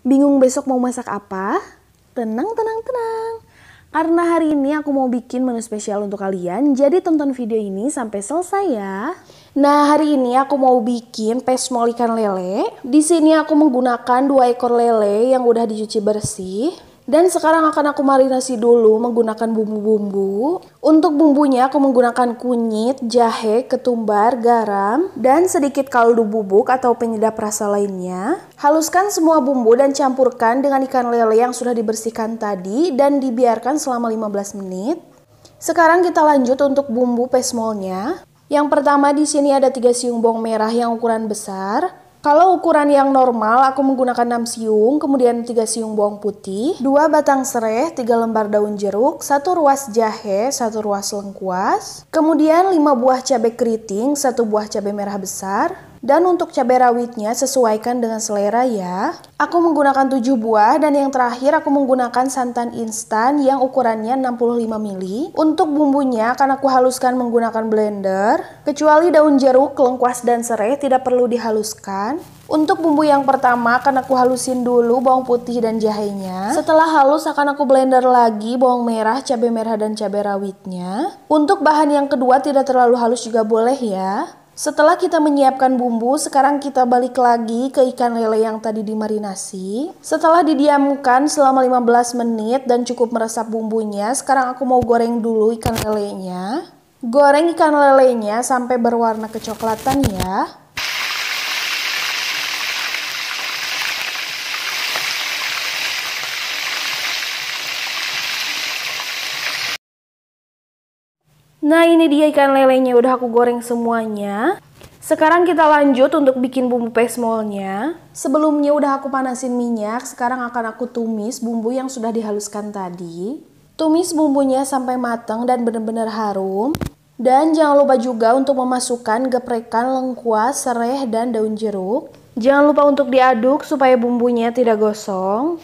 Bingung besok mau masak apa? Tenang, tenang, tenang. Karena hari ini aku mau bikin menu spesial untuk kalian, jadi tonton video ini sampai selesai ya. Nah, hari ini aku mau bikin pesmol ikan lele. Di sini aku menggunakan dua ekor lele yang udah dicuci bersih. Dan sekarang akan aku marinasi dulu menggunakan bumbu-bumbu. Untuk bumbunya aku menggunakan kunyit, jahe, ketumbar, garam, dan sedikit kaldu bubuk atau penyedap rasa lainnya. Haluskan semua bumbu dan campurkan dengan ikan lele yang sudah dibersihkan tadi dan dibiarkan selama 15 menit. Sekarang kita lanjut untuk bumbu pesmolnya. Yang pertama di sini ada 3 siung bawang merah yang ukuran besar, kalau ukuran yang normal, aku menggunakan 6 siung, kemudian 3 siung bawang putih, 2 batang serai, 3 lembar daun jeruk, 1 ruas jahe, 1 ruas lengkuas, kemudian 5 buah cabai keriting, 1 buah cabai merah besar, dan untuk cabai rawitnya sesuaikan dengan selera ya. Aku menggunakan 7 buah dan yang terakhir aku menggunakan santan instan yang ukurannya 65 ml. Untuk bumbunya akan aku haluskan menggunakan blender. Kecuali daun jeruk, lengkuas, dan serai tidak perlu dihaluskan. Untuk bumbu yang pertama akan aku halusin dulu bawang putih dan jahenya. Setelah halus akan aku blender lagi bawang merah, cabai merah dan cabai rawitnya. Untuk bahan yang kedua tidak terlalu halus juga boleh ya. Setelah kita menyiapkan bumbu, sekarang kita balik lagi ke ikan lele yang tadi dimarinasi. Setelah didiamkan selama 15 menit dan cukup meresap bumbunya, sekarang aku mau goreng dulu ikan lelenya. Goreng ikan lelenya sampai berwarna kecoklatan ya. Nah ini dia ikan lelenya udah aku goreng semuanya. Sekarang kita lanjut untuk bikin bumbu pesmolnya. Sebelumnya udah aku panasin minyak, sekarang akan aku tumis bumbu yang sudah dihaluskan tadi. Tumis bumbunya sampai matang dan benar-benar harum. Dan jangan lupa juga untuk memasukkan geprekan lengkuas, serai, dan daun jeruk. Jangan lupa untuk diaduk supaya bumbunya tidak gosong.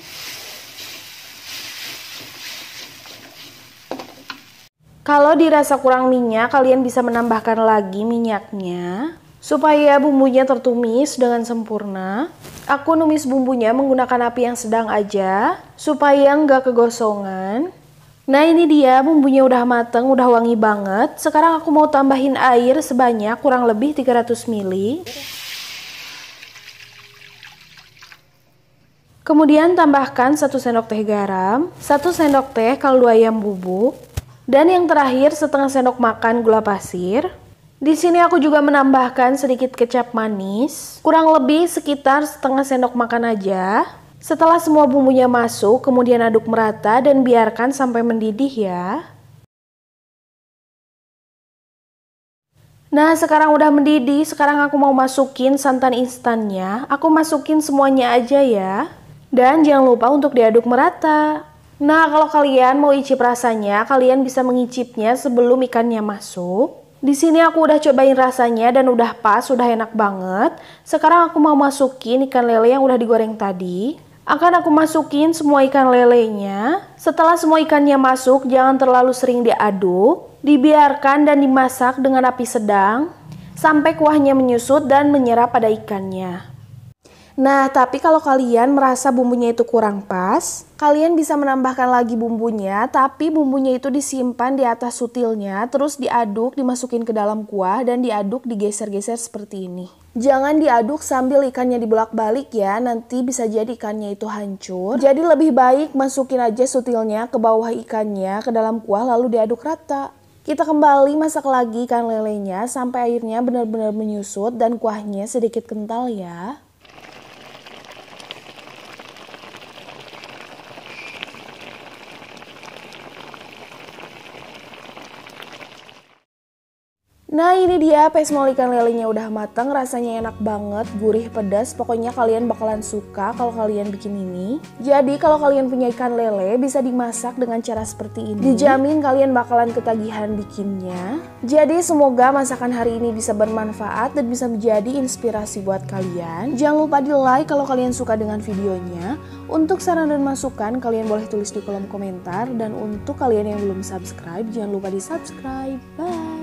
Kalau dirasa kurang minyak, kalian bisa menambahkan lagi minyaknya supaya bumbunya tertumis dengan sempurna. Aku numis bumbunya menggunakan api yang sedang aja supaya nggak kegosongan. Nah ini dia bumbunya udah mateng, udah wangi banget. Sekarang aku mau tambahin air sebanyak kurang lebih 300 ml. Kemudian tambahkan 1 sendok teh garam, 1 sendok teh kaldu ayam bubuk, dan yang terakhir setengah sendok makan gula pasir. Di sini aku juga menambahkan sedikit kecap manis, kurang lebih sekitar setengah sendok makan aja. Setelah semua bumbunya masuk, kemudian aduk merata dan biarkan sampai mendidih ya. Nah, sekarang udah mendidih, sekarang aku mau masukin santan instannya. Aku masukin semuanya aja ya. Dan jangan lupa untuk diaduk merata. Nah, kalau kalian mau icip rasanya, kalian bisa mengicipnya sebelum ikannya masuk. Di sini aku udah cobain rasanya dan udah pas, udah enak banget. Sekarang aku mau masukin ikan lele yang udah digoreng tadi. Akan aku masukin semua ikan lelenya. Setelah semua ikannya masuk, jangan terlalu sering diaduk. Dibiarkan dan dimasak dengan api sedang sampai kuahnya menyusut dan menyerap pada ikannya. Nah, tapi kalau kalian merasa bumbunya itu kurang pas, kalian bisa menambahkan lagi bumbunya, tapi bumbunya itu disimpan di atas sutilnya, terus diaduk, dimasukin ke dalam kuah, dan diaduk digeser-geser seperti ini. Jangan diaduk sambil ikannya dibolak-balik ya, nanti bisa jadi ikannya itu hancur. Jadi lebih baik masukin aja sutilnya ke bawah ikannya, ke dalam kuah, lalu diaduk rata. Kita kembali masak lagi ikan lelenya sampai airnya benar-benar menyusut dan kuahnya sedikit kental ya. Nah ini dia pesmol ikan lelenya udah matang, rasanya enak banget, gurih, pedas, pokoknya kalian bakalan suka kalau kalian bikin ini. Jadi kalau kalian punya ikan lele bisa dimasak dengan cara seperti ini. Dijamin kalian bakalan ketagihan bikinnya. Jadi semoga masakan hari ini bisa bermanfaat dan bisa menjadi inspirasi buat kalian. Jangan lupa di like kalau kalian suka dengan videonya. Untuk saran dan masukan kalian boleh tulis di kolom komentar dan untuk kalian yang belum subscribe jangan lupa di subscribe. Bye!